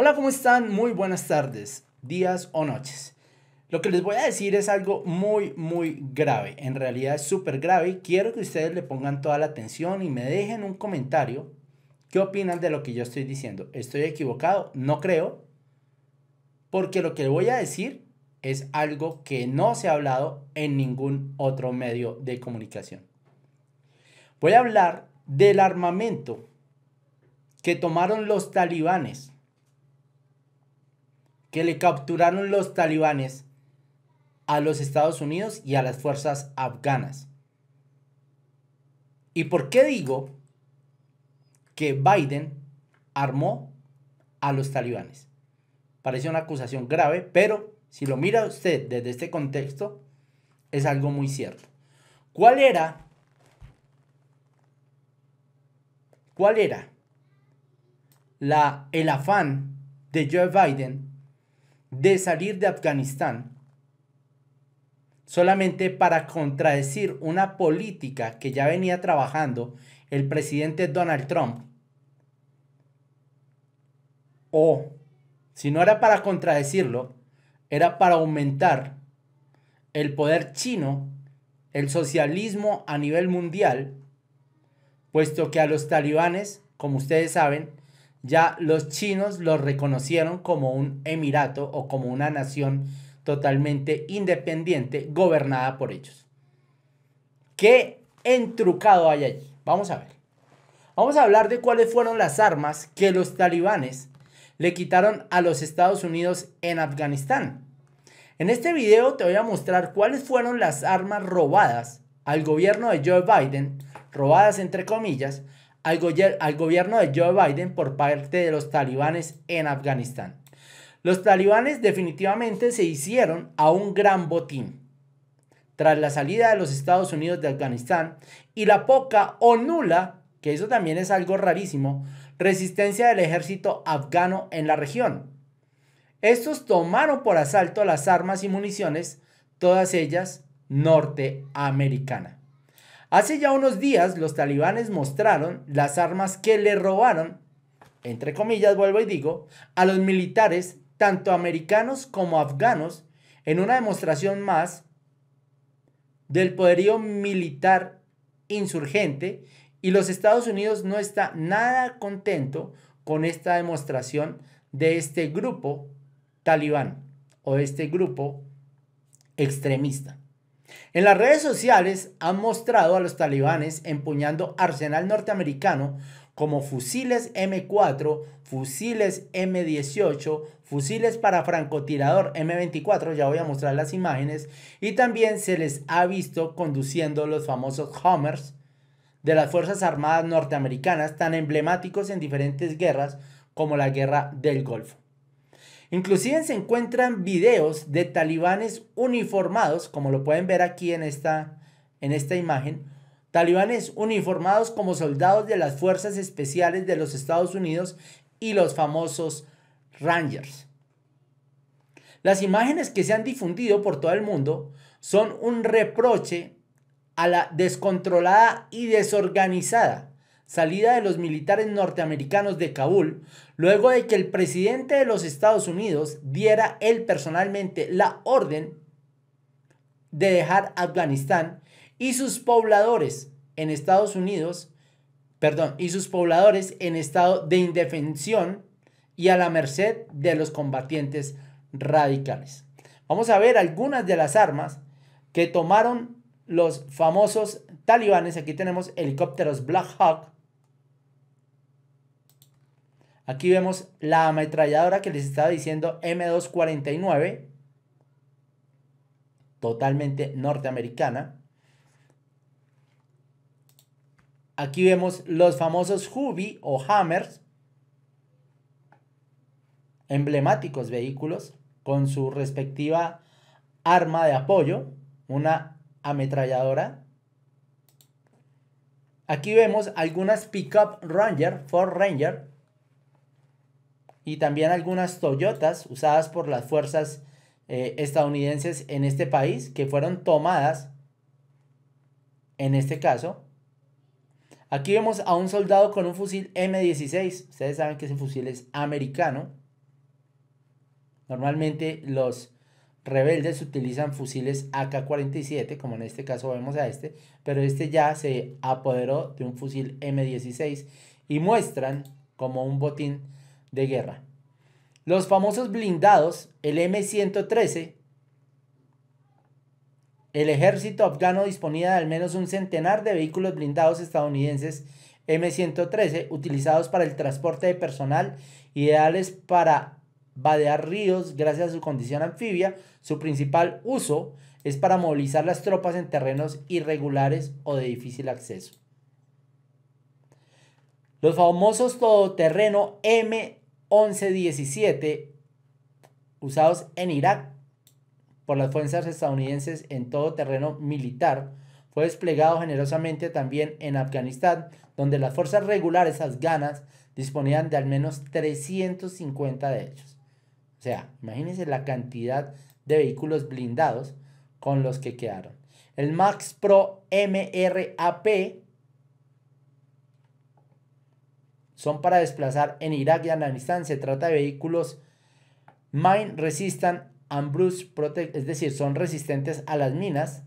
Hola, ¿cómo están? Muy buenas tardes, días o noches. Lo que les voy a decir es algo muy, muy grave. En realidad es súper grave. Quiero que ustedes le pongan toda la atención y me dejen un comentario. ¿Qué opinan de lo que yo estoy diciendo? ¿Estoy equivocado? No creo. Porque lo que voy a decir es algo que no se ha hablado en ningún otro medio de comunicación. Voy a hablar del armamento que tomaron los talibanes que le capturaron los talibanes a los Estados Unidos y a las fuerzas afganas. ¿Y por qué digo que Biden armó a los talibanes? Parece una acusación grave, pero si lo mira usted desde este contexto, es algo muy cierto. ¿Cuál era? ¿Cuál era la, el afán de Joe Biden de salir de Afganistán solamente para contradecir una política que ya venía trabajando el presidente Donald Trump. O, si no era para contradecirlo, era para aumentar el poder chino, el socialismo a nivel mundial, puesto que a los talibanes, como ustedes saben, ya los chinos los reconocieron como un emirato o como una nación totalmente independiente gobernada por ellos. ¿Qué entrucado hay allí? Vamos a ver. Vamos a hablar de cuáles fueron las armas que los talibanes le quitaron a los Estados Unidos en Afganistán. En este video te voy a mostrar cuáles fueron las armas robadas al gobierno de Joe Biden, robadas entre comillas, al, gobierno de Joe Biden por parte de los talibanes en Afganistán. Los talibanes definitivamente se hicieron a un gran botín tras la salida de los Estados Unidos de Afganistán y la poca o nula, que eso también es algo rarísimo, resistencia del ejército afgano en la región. Estos tomaron por asalto las armas y municiones, todas ellas norteamericanas. Hace ya unos días los talibanes mostraron las armas que le robaron, entre comillas vuelvo y digo, a los militares, tanto americanos como afganos, en una demostración más del poderío militar insurgente y los Estados Unidos no está nada contento con esta demostración de este grupo talibán o este grupo extremista. En las redes sociales han mostrado a los talibanes empuñando arsenal norteamericano como fusiles M4, fusiles M18, fusiles para francotirador M24, ya voy a mostrar las imágenes, y también se les ha visto conduciendo los famosos Hummers de las Fuerzas Armadas norteamericanas, tan emblemáticos en diferentes guerras como la Guerra del Golfo. Inclusive se encuentran videos de talibanes uniformados, como lo pueden ver aquí en esta, en esta imagen, talibanes uniformados como soldados de las fuerzas especiales de los Estados Unidos y los famosos Rangers. Las imágenes que se han difundido por todo el mundo son un reproche a la descontrolada y desorganizada salida de los militares norteamericanos de Kabul, luego de que el presidente de los Estados Unidos diera él personalmente la orden de dejar Afganistán y sus pobladores en Estados Unidos, perdón, y sus pobladores en estado de indefensión y a la merced de los combatientes radicales. Vamos a ver algunas de las armas que tomaron los famosos talibanes. Aquí tenemos helicópteros Black Hawk, Aquí vemos la ametralladora que les estaba diciendo M249, totalmente norteamericana. Aquí vemos los famosos Hubi o Hammers, emblemáticos vehículos con su respectiva arma de apoyo, una ametralladora. Aquí vemos algunas pickup Ranger, Ford Ranger, y también algunas Toyotas usadas por las fuerzas eh, estadounidenses en este país que fueron tomadas en este caso. Aquí vemos a un soldado con un fusil M16. Ustedes saben que ese fusil es americano. Normalmente los rebeldes utilizan fusiles AK-47, como en este caso vemos a este, pero este ya se apoderó de un fusil M16 y muestran como un botín de guerra. Los famosos blindados, el M113, el ejército afgano disponía de al menos un centenar de vehículos blindados estadounidenses M113 utilizados para el transporte de personal, ideales para vadear ríos gracias a su condición anfibia. Su principal uso es para movilizar las tropas en terrenos irregulares o de difícil acceso. Los famosos todoterreno M 11-17 usados en Irak por las fuerzas estadounidenses en todo terreno militar, fue desplegado generosamente también en Afganistán, donde las fuerzas regulares afganas disponían de al menos 350 de ellos. O sea, imagínense la cantidad de vehículos blindados con los que quedaron. El Max Pro MRAP son para desplazar en Irak y Afganistán. Se trata de vehículos mine resistant and Bruce protect, es decir, son resistentes a las minas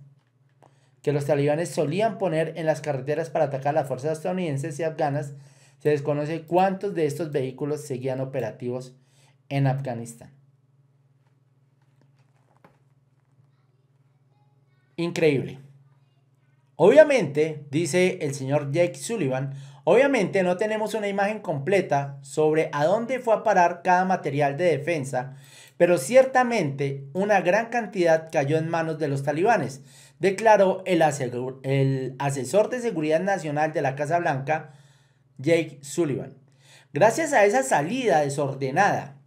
que los talibanes solían poner en las carreteras para atacar a las fuerzas estadounidenses y afganas. Se desconoce cuántos de estos vehículos seguían operativos en Afganistán. Increíble. Obviamente, dice el señor Jake Sullivan, Obviamente no tenemos una imagen completa sobre a dónde fue a parar cada material de defensa, pero ciertamente una gran cantidad cayó en manos de los talibanes, declaró el, el asesor de seguridad nacional de la Casa Blanca, Jake Sullivan. Gracias a esa salida desordenada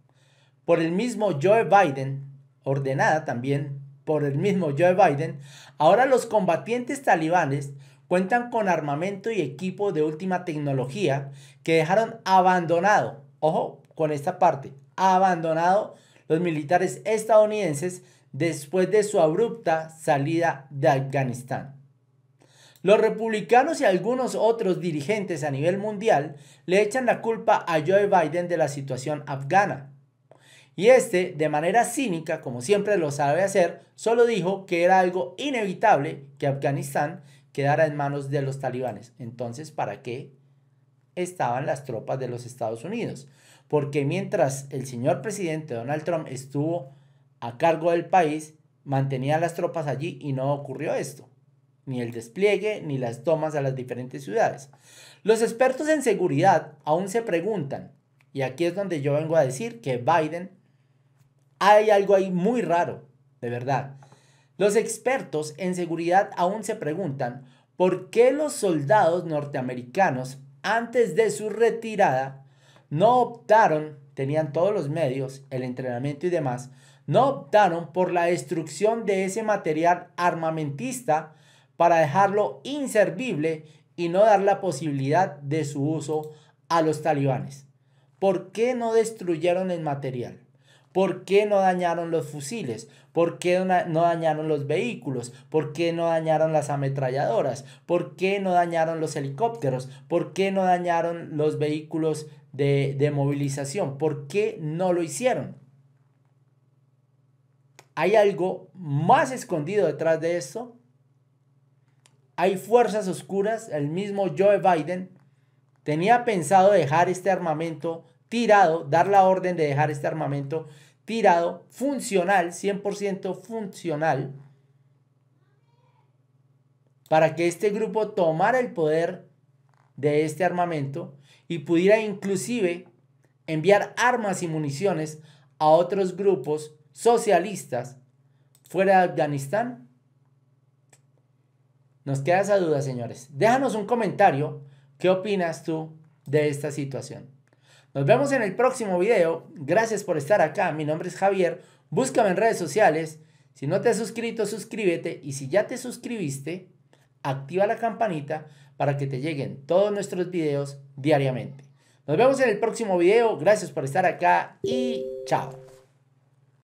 por el mismo Joe Biden, ordenada también por el mismo Joe Biden, ahora los combatientes talibanes cuentan con armamento y equipo de última tecnología que dejaron abandonado, ojo con esta parte, abandonado los militares estadounidenses después de su abrupta salida de Afganistán. Los republicanos y algunos otros dirigentes a nivel mundial le echan la culpa a Joe Biden de la situación afgana. Y este, de manera cínica, como siempre lo sabe hacer, solo dijo que era algo inevitable que Afganistán quedara en manos de los talibanes. Entonces, ¿para qué estaban las tropas de los Estados Unidos? Porque mientras el señor presidente Donald Trump estuvo a cargo del país, mantenía las tropas allí y no ocurrió esto, ni el despliegue ni las tomas a las diferentes ciudades. Los expertos en seguridad aún se preguntan, y aquí es donde yo vengo a decir que Biden, hay algo ahí muy raro, de verdad. Los expertos en seguridad aún se preguntan por qué los soldados norteamericanos antes de su retirada no optaron, tenían todos los medios, el entrenamiento y demás, no optaron por la destrucción de ese material armamentista para dejarlo inservible y no dar la posibilidad de su uso a los talibanes. ¿Por qué no destruyeron el material? ¿Por qué no dañaron los fusiles? ¿Por qué no dañaron los vehículos? ¿Por qué no dañaron las ametralladoras? ¿Por qué no dañaron los helicópteros? ¿Por qué no dañaron los vehículos de, movilización? ¿Por qué no lo hicieron? ¿Hay algo más escondido detrás de esto? ¿Hay fuerzas oscuras? El mismo Joe Biden tenía pensado dejar este armamento tirado, dar la orden de dejar este armamento tirado, funcional, 100% funcional, para que este grupo tomara el poder de este armamento y pudiera inclusive enviar armas y municiones a otros grupos socialistas fuera de Afganistán? Nos queda esa duda, señores. Déjanos un comentario. ¿Qué opinas tú de esta situación? Nos vemos en el próximo video. Gracias por estar acá. Mi nombre es Javier. Búscame en redes sociales. Si no te has suscrito, suscríbete. Y si ya te suscribiste, activa la campanita para que te lleguen todos nuestros videos diariamente. Nos vemos en el próximo video. Gracias por estar acá y chao.